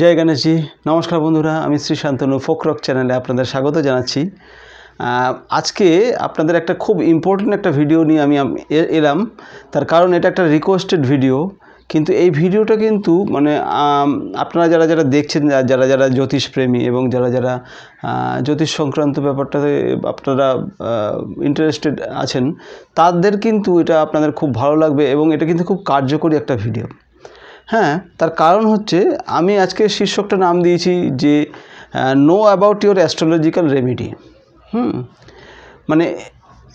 জয় গণেশজি নমস্কার বন্ধুরা আমি শ্রী শান্তনু ফোকরক চ্যানেলে আপনাদের স্বাগত জানাচ্ছি আজকে আপনাদের একটা খুব ইম্পর্টেন্ট একটা ভিডিও নিয়ে আমি এলাম তার কারণ এটা একটা রিকোয়েস্টেড ভিডিও কিন্তু এই ভিডিওটা কিন্তু মানে আপনারা যারা যারা দেখছেন যারা যারা জ্যোতিষপ্রেমী এবং যারা যারা জ্যোতিষ সংক্রান্ত ব্যাপারটাতে আপনারা ইন্টারেস্টেড আছেন তাদের কিন্তু এটা আপনাদের খুব ভালো লাগবে এবং এটা কিন্তু খুব কার্যকরী একটা ভিডিও হ্যাঁ তার কারণ হচ্ছে আমি আজকে শীর্ষকটা নাম দিয়েছি যে know about your astrological remedy hmm মানে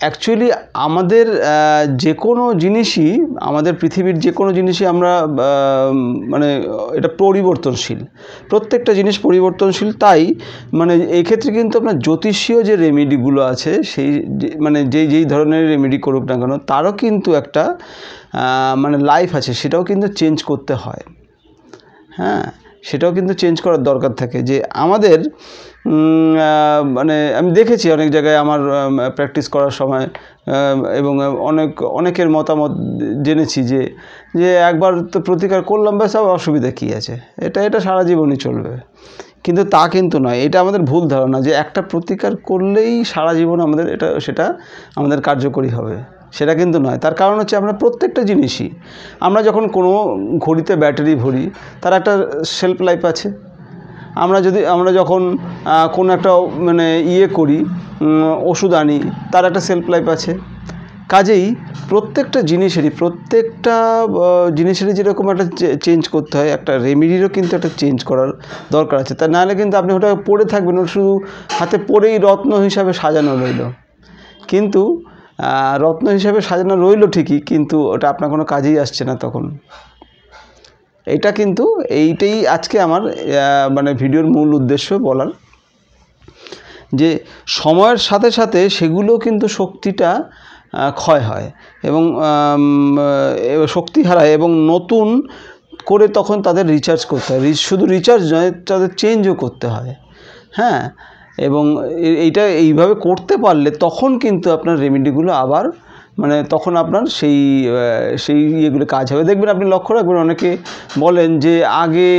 অ্যাকচুয়ালি আমাদের যে কোনো জিনিসই আমাদের পৃথিবীর যে কোনো জিনিসই আমরা মানে এটা পরিবর্তনশীল প্রত্যেকটা জিনিস পরিবর্তনশীল তাই মানে এক্ষেত্রে কিন্তু আপনার জ্যোতিষীয় যে রেমেডিগুলো আছে সেই মানে যেই যেই ধরনের রেমেডি করুক না কেন তারও কিন্তু একটা মানে লাইফ আছে সেটাও কিন্তু চেঞ্জ করতে হয় হ্যাঁ সেটাও কিন্তু চেঞ্জ করার দরকার থাকে যে আমাদের মানে আমি দেখেছি অনেক জায়গায় আমার প্র্যাকটিস করার সময় এবং অনেক অনেকের মতামত জেনেছি যে যে একবার তো প্রতিকার করলাম ব্যাস অসুবিধা কী আছে এটা এটা সারা জীবনই চলবে কিন্তু তা কিন্তু নয় এটা আমাদের ভুল ধারণা যে একটা প্রতিকার করলেই সারা জীবন আমাদের এটা সেটা আমাদের কার্যকরী হবে সেটা কিন্তু নয় তার কারণ হচ্ছে আমরা প্রত্যেকটা জিনিসই আমরা যখন কোনো ঘড়িতে ব্যাটারি ভরি তার একটা সেলফ লাইফ আছে আমরা যদি আমরা যখন কোনো একটা মানে ইয়ে করি ওষুধ আনি তার একটা সেলফ লাইফ আছে কাজেই প্রত্যেকটা জিনিসেরই প্রত্যেকটা জিনিসেরই যেরকম একটা চেঞ্জ করতে হয় একটা রেমিডিরও কিন্তু একটা চেঞ্জ করার দরকার আছে তা নাহলে কিন্তু আপনি ওটা পড়ে থাকবেন ওটা শুধু হাতে পড়েই রত্ন হিসাবে সাজানো রইল কিন্তু রত্ন হিসেবে সাজানো রইল ঠিকই কিন্তু ওটা আপনার কোনো কাজেই আসছে না তখন এটা কিন্তু এইটাই আজকে আমার মানে ভিডিওর মূল উদ্দেশ্য বলার যে সময়ের সাথে সাথে সেগুলো কিন্তু শক্তিটা ক্ষয় হয় এবং শক্তি হারায় এবং নতুন করে তখন তাদের রিচার্জ করতে হয় শুধু রিচার্জ নয় তাদের চেঞ্জও করতে হয় হ্যাঁ এবং এইটা এইভাবে করতে পারলে তখন কিন্তু আপনার রেমেডিগুলো আবার মানে তখন আপনার সেই সেই ইয়েগুলো কাজ হবে দেখবেন আপনি লক্ষ্য রাখবেন অনেকে বলেন যে আগে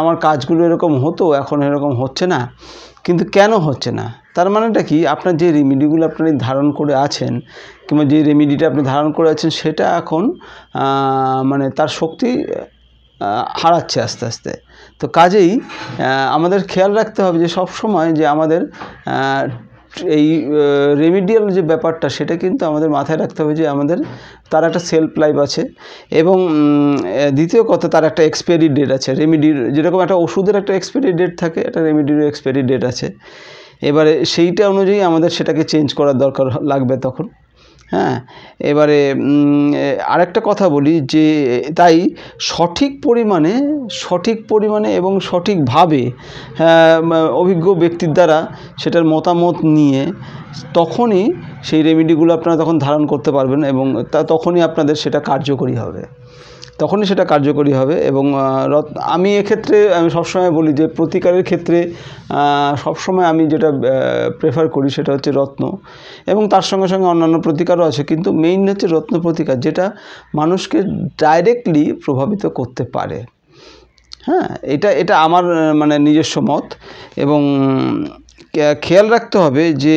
আমার কাজগুলো এরকম হতো এখন এরকম হচ্ছে না কিন্তু কেন হচ্ছে না তার মানেটা কি আপনার যে রেমেডিগুলো আপনি ধারণ করে আছেন কিংবা যে রেমেডিটা আপনি ধারণ করে আছেন সেটা এখন মানে তার শক্তি হারাচ্ছে আস্তে আস্তে তো কাজেই আমাদের খেয়াল রাখতে হবে যে সব সময় যে আমাদের এই রেমিডিয়াল যে ব্যাপারটা সেটা কিন্তু আমাদের মাথায় রাখতে হবে যে আমাদের তার একটা সেলফ লাইফ আছে এবং দ্বিতীয় কথা তার একটা এক্সপায়ারি ডেট আছে রেমিডির যেরকম একটা ওষুধের একটা এক্সপায়ারি ডেট থাকে একটা রেমিডির এক্সপায়ারি ডেট আছে এবারে সেইটা অনুযায়ী আমাদের সেটাকে চেঞ্জ করার দরকার লাগবে তখন হ্যাঁ এবারে আরেকটা কথা বলি যে তাই সঠিক পরিমাণে সঠিক পরিমাণে এবং সঠিকভাবে হ্যাঁ, অভিজ্ঞ ব্যক্তির দ্বারা সেটার মতামত নিয়ে তখনই সেই রেমেডিগুলো আপনারা তখন ধারণ করতে পারবেন এবং তা তখনই আপনাদের সেটা কার্যকরী হবে তখনই সেটা কার্যকরী হবে এবং আমি এক্ষেত্রে আমি সবসময় বলি যে প্রতিকারের ক্ষেত্রে সবসময় আমি যেটা প্রেফার করি সেটা হচ্ছে রত্ন এবং তার সঙ্গে সঙ্গে অন্যান্য প্রতিকারও আছে কিন্তু মেইন হচ্ছে রত্ন প্রতিকার যেটা মানুষকে ডাইরেক্টলি প্রভাবিত করতে পারে হ্যাঁ এটা এটা আমার মানে নিজস্ব মত এবং খেয়াল রাখতে হবে যে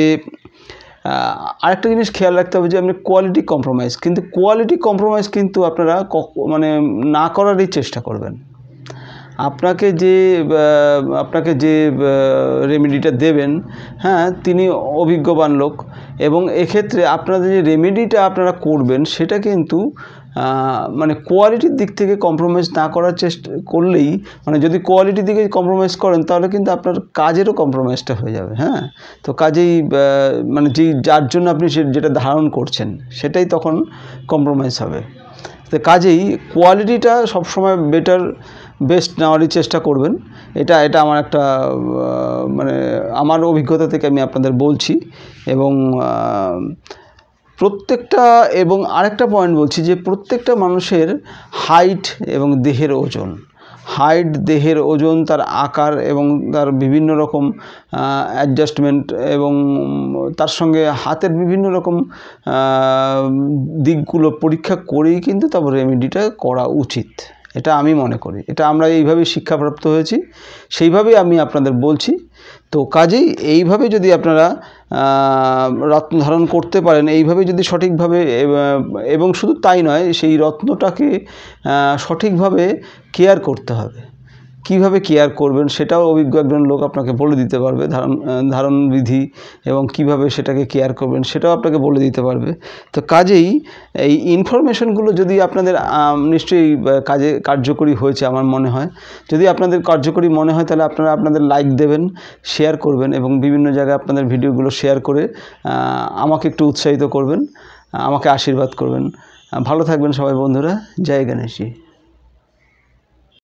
আরেকটা জিনিস খেয়াল রাখতে হবে যে আপনি কোয়ালিটি কম্প্রোমাইজ কিন্তু কোয়ালিটি কম্প্রোমাইজ কিন্তু আপনারা মানে না করারই চেষ্টা করবেন আপনাকে যে আপনাকে যে রেমেডিটা দেবেন হ্যাঁ তিনি অভিজ্ঞবান লোক এবং এক্ষেত্রে আপনাদের যে রেমেডিটা আপনারা করবেন সেটা কিন্তু মানে কোয়ালিটির দিক থেকে কম্প্রোমাইজ না করার চেষ্টা করলেই মানে যদি কোয়ালিটির দিকে কম্প্রোমাইজ করেন তাহলে কিন্তু আপনার কাজেরও কম্প্রোমাইজটা হয়ে যাবে হ্যাঁ তো কাজেই মানে যেই যার জন্য আপনি সে যেটা ধারণ করছেন সেটাই তখন কম্প্রোমাইজ হবে তো কাজেই কোয়ালিটিটা সবসময় বেটার বেস্ট নেওয়ারই চেষ্টা করবেন এটা এটা আমার একটা মানে আমার অভিজ্ঞতা থেকে আমি আপনাদের বলছি এবং প্রত্যেকটা এবং আরেকটা পয়েন্ট বলছি যে প্রত্যেকটা মানুষের হাইট এবং দেহের ওজন হাইট দেহের ওজন তার আকার এবং তার বিভিন্ন রকম অ্যাডজাস্টমেন্ট এবং তার সঙ্গে হাতের বিভিন্ন রকম দিকগুলো পরীক্ষা করেই কিন্তু তারপর রেমেডিটা করা উচিত এটা আমি মনে করি এটা আমরা এইভাবেই শিক্ষাপ্রাপ্ত হয়েছি সেইভাবেই আমি আপনাদের বলছি তো কাজেই এইভাবে যদি আপনারা রত্ন ধারণ করতে পারেন এইভাবে যদি সঠিকভাবে এবং শুধু তাই নয় সেই রত্নটাকে সঠিকভাবে কেয়ার করতে হবে কিভাবে কেয়ার করবেন সেটাও অভিজ্ঞ একজন লোক আপনাকে বলে দিতে পারবে ধারণ ধারণবিধি এবং কিভাবে সেটাকে কেয়ার করবেন সেটাও আপনাকে বলে দিতে পারবে তো কাজেই এই ইনফরমেশনগুলো যদি আপনাদের নিশ্চয়ই কাজে কার্যকরী হয়েছে আমার মনে হয় যদি আপনাদের কার্যকরী মনে হয় তাহলে আপনারা আপনাদের লাইক দেবেন শেয়ার করবেন এবং বিভিন্ন জায়গায় আপনাদের ভিডিওগুলো শেয়ার করে আমাকে একটু উৎসাহিত করবেন আমাকে আশীর্বাদ করবেন ভালো থাকবেন সবাই বন্ধুরা জয় গণেশী